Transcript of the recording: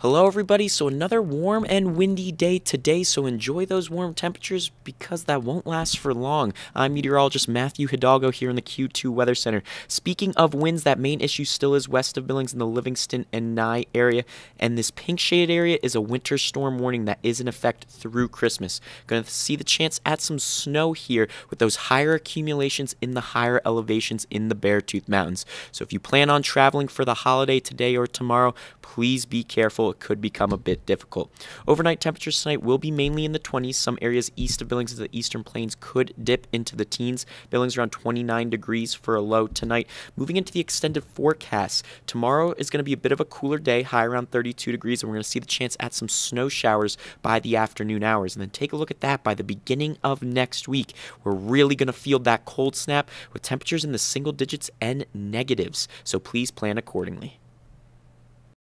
Hello everybody, so another warm and windy day today, so enjoy those warm temperatures because that won't last for long. I'm meteorologist Matthew Hidalgo here in the Q2 Weather Center. Speaking of winds, that main issue still is west of Billings in the Livingston and Nye area, and this pink shaded area is a winter storm warning that is in effect through Christmas. Going to see the chance at some snow here with those higher accumulations in the higher elevations in the Beartooth Mountains. So if you plan on traveling for the holiday today or tomorrow, please be careful it could become a bit difficult. Overnight temperatures tonight will be mainly in the 20s. Some areas east of Billings in the eastern plains could dip into the teens. Billings around 29 degrees for a low tonight. Moving into the extended forecast, tomorrow is going to be a bit of a cooler day, high around 32 degrees, and we're going to see the chance at some snow showers by the afternoon hours. And then take a look at that by the beginning of next week. We're really going to feel that cold snap with temperatures in the single digits and negatives. So please plan accordingly.